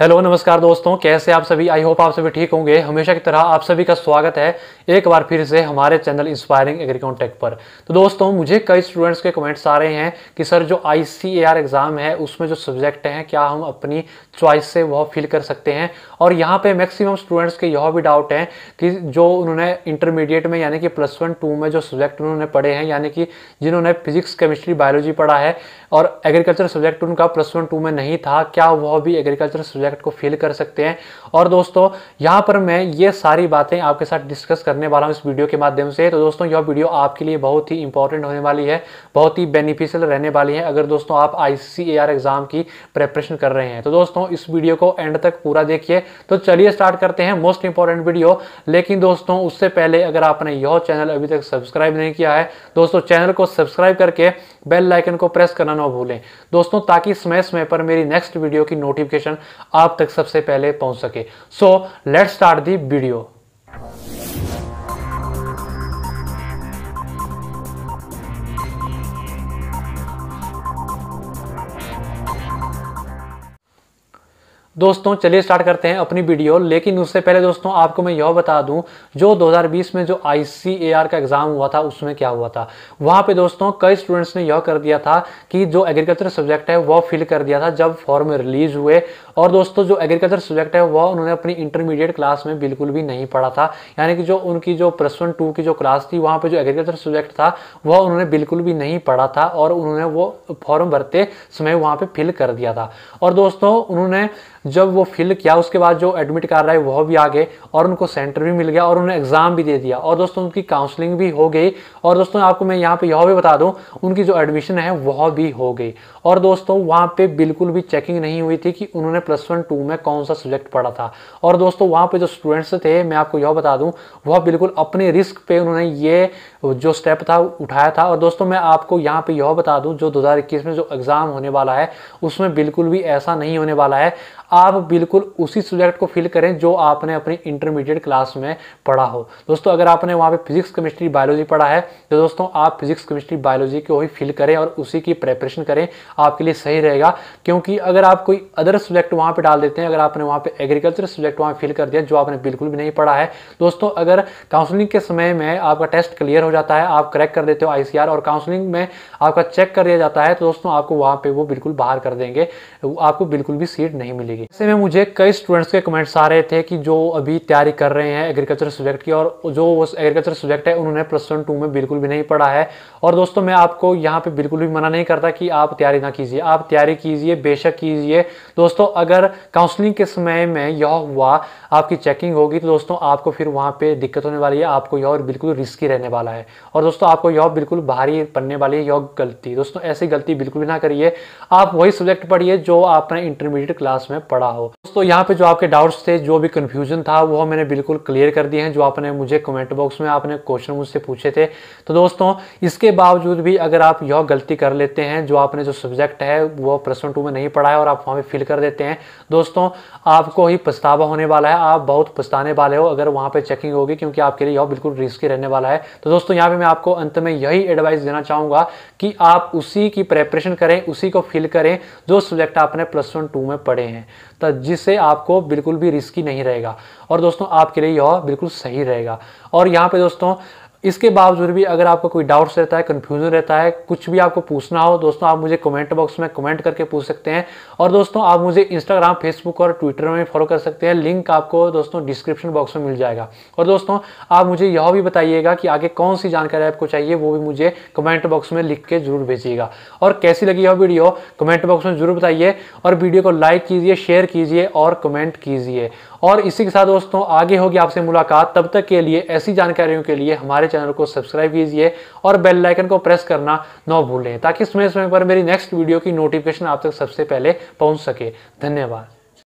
hello नमस्कार दोस्तों कैसे आप सभी आई होप आप सभी ठीक होंगे हमेशा की तरह आप सभी का स्वागत है एक बार फिर से हमारे चैनल इंस्पायरिंग एग्रीकॉन टेक पर तो दोस्तों मुझे कई स्टूडेंट्स के कमेंट्स आ रहे हैं कि सर जो आई एग्ज़ाम है उसमें जो सब्जेक्ट हैं क्या हम अपनी चॉइस से वह फिल कर सकते हैं और यहाँ पर मैक्सिमम स्टूडेंट्स के यह भी डाउट हैं कि जो उन्होंने इंटरमीडिएट में यानी कि प्लस वन टू में जो सब्जेक्ट उन्होंने पढ़े हैं यानी कि जिन्होंने फिजिक्स केमिस्ट्री बायोलॉजी पढ़ा है और एग्रीकल्चर सब्जेक्ट उनका प्लस वन टू में नहीं था क्या वह भी एग्रीकल्चर सब्जेक्ट प्रोजेक्ट को फिल कर सकते हैं और दोस्तों यहाँ पर मैं ये सारी बातें आपके साथ डिस्कस करने वाला हूँ इस वीडियो के माध्यम से तो दोस्तों यह वीडियो आपके लिए बहुत ही इंपॉर्टेंट होने वाली है बहुत ही बेनिफिशियल रहने वाली है अगर दोस्तों आप आई एग्ज़ाम की प्रेपरेशन कर रहे हैं तो दोस्तों इस वीडियो को एंड तक पूरा देखिए तो चलिए स्टार्ट करते हैं मोस्ट इंपॉर्टेंट वीडियो लेकिन दोस्तों उससे पहले अगर आपने यह चैनल अभी तक सब्सक्राइब नहीं किया है दोस्तों चैनल को सब्सक्राइब करके बेल लाइकन को प्रेस करना ना भूलें दोस्तों ताकि समय समय पर मेरी नेक्स्ट वीडियो की नोटिफिकेशन आप तक सबसे पहले पहुंच सके so let start the video दोस्तों चलिए स्टार्ट करते हैं अपनी वीडियो लेकिन उससे पहले दोस्तों आपको मैं यह बता दूं जो 2020 में जो आई का एग्ज़ाम हुआ था उसमें क्या हुआ था वहाँ पे दोस्तों कई स्टूडेंट्स ने यह कर दिया था कि जो एग्रीकल्चर सब्जेक्ट है वह फिल कर दिया था जब फॉर्म रिलीज हुए और दोस्तों जो एग्रीकल्चर सब्जेक्ट है वह उन्होंने अपनी इंटरमीडिएट क्लास में बिल्कुल भी नहीं पढ़ा था यानी कि जो उनकी जो प्लस वन टू की जो क्लास थी वहाँ पर जो एग्रीकल्चर सब्जेक्ट था वह उन्होंने बिल्कुल भी नहीं पढ़ा था और उन्होंने वो फॉर्म भरते समय वहाँ पर फिल कर दिया था और दोस्तों उन्होंने जब वो फिल किया उसके बाद जो एडमिट कर रहा है वह भी आ गए और उनको सेंटर भी मिल गया और उन्हें एग्ज़ाम भी दे दिया और दोस्तों उनकी काउंसलिंग भी हो गई और दोस्तों आपको मैं यहाँ पे यह भी बता दूँ उनकी जो एडमिशन है वह भी हो गई और दोस्तों वहाँ पर बिल्कुल भी चेकिंग नहीं हुई थी कि उन्होंने प्लस वन टू में कौन सा सब्जेक्ट पढ़ा था और दोस्तों वहाँ पर जो स्टूडेंट्स थे मैं आपको यह बता दूँ वह बिल्कुल अपने रिस्क पर उन्होंने ये जो स्टेप था उठाया था और दोस्तों मैं आपको यहाँ पर यह बता दूँ जो दो में जो एग्ज़ाम होने वाला है उसमें बिल्कुल भी ऐसा नहीं होने वाला है आप बिल्कुल उसी सब्जेक्ट को फिल करें जो आपने अपनी इंटरमीडिएट क्लास में पढ़ा हो दोस्तों अगर आपने वहाँ पे फिजिक्स केमिस्ट्री बायोलॉजी पढ़ा है तो दोस्तों आप फिजिक्स केमिस्ट्री बायोलॉजी को ही फिल करें और उसी की प्रेपरेशन करें आपके लिए सही रहेगा क्योंकि अगर आप कोई अदर सब्जेक्ट वहाँ पर डाल देते हैं अगर आपने वहाँ पर एग्रीकल्चर सब्जेक्ट वहाँ फिल कर दिया जो आपने बिल्कुल भी नहीं पढ़ा है दोस्तों अगर काउंसलिंग के समय में आपका टेस्ट क्लियर हो जाता है आप क्रैक कर देते हो आई और काउंसलिंग में आपका चेक कर दिया जाता है तो दोस्तों आपको वहाँ पर वो बिल्कुल बाहर कर देंगे आपको बिल्कुल भी सीट नहीं मिलेगी मिलेगी ऐसे में मुझे कई स्टूडेंट्स के कमेंट्स आ रहे थे कि जो अभी तैयारी कर रहे हैं एग्रीकल्चर सब्जेक्ट की और जो उस एग्रीकल्चर सब्जेक्ट है उन्होंने प्लस वन टू में बिल्कुल भी नहीं पढ़ा है और दोस्तों मैं आपको यहाँ पे बिल्कुल भी मना नहीं करता कि आप तैयारी ना कीजिए आप तैयारी कीजिए बेशक कीजिए दोस्तों अगर काउंसलिंग के समय में यह हुआ आपकी चेकिंग होगी तो दोस्तों आपको फिर वहाँ पर दिक्कत होने वाली है आपको यह बिल्कुल रिस्की रहने वाला है और दोस्तों आपको यह बिल्कुल भारी पढ़ने वाली है यह गलती दोस्तों ऐसी गलती बिल्कुल भी ना करिए आप वही सब्जेक्ट पढ़िए जो आपने इंटरमीडिएट क्लास में पड़ा हो दोस्तों यहाँ पे जो आपके डाउट्स थे जो भी कंफ्यूजन था वो मैंने बिल्कुल क्लियर कर दिए हैं जो आपने मुझे कमेंट बॉक्स में आपने क्वेश्चन मुझसे पूछे थे तो दोस्तों इसके बावजूद भी अगर आप यह गलती कर लेते हैं जो आपने जो सब्जेक्ट है वो प्रश्न टू में नहीं पढ़ा है और आप वहाँ पर फिल कर देते हैं दोस्तों आपको ही पछतावा होने वाला है आप बहुत पछताने वाले हो अगर वहाँ पर चेकिंग होगी क्योंकि आपके लिए यह बिल्कुल रिस्की रहने वाला है तो दोस्तों यहाँ पर मैं आपको अंत में यही एडवाइस देना चाहूँगा कि आप उसी की प्रेपरेशन करें उसी को फिल करें जो सब्जेक्ट आपने प्लस वन टू में पढ़े हैं तो जिससे आपको बिल्कुल भी रिस्की नहीं रहेगा और दोस्तों आपके लिए यह बिल्कुल सही रहेगा और यहाँ पे दोस्तों इसके बावजूद भी अगर आपको कोई डाउट्स रहता है कन्फ्यूजन रहता है कुछ भी आपको पूछना हो दोस्तों आप मुझे कमेंट बॉक्स में कमेंट करके पूछ सकते हैं और दोस्तों आप मुझे इंस्टाग्राम फेसबुक और ट्विटर में फॉलो कर सकते हैं लिंक आपको दोस्तों डिस्क्रिप्शन बॉक्स में मिल जाएगा और दोस्तों आप मुझे यह भी बताइएगा कि आगे कौन सी जानकारी आपको चाहिए वो भी मुझे कमेंट बॉक्स में लिख के जरूर भेजिएगा और कैसी लगी यह वीडियो कमेंट बॉक्स में जरूर बताइए और वीडियो को लाइक कीजिए शेयर कीजिए और कमेंट कीजिए और इसी के साथ दोस्तों आगे होगी आपसे मुलाकात तब तक के लिए ऐसी जानकारियों के लिए हमारे चैनल को सब्सक्राइब कीजिए और बेल लाइकन को प्रेस करना न भूलें ताकि समय समय पर मेरी नेक्स्ट वीडियो की नोटिफिकेशन आप तक सबसे पहले पहुँच सके धन्यवाद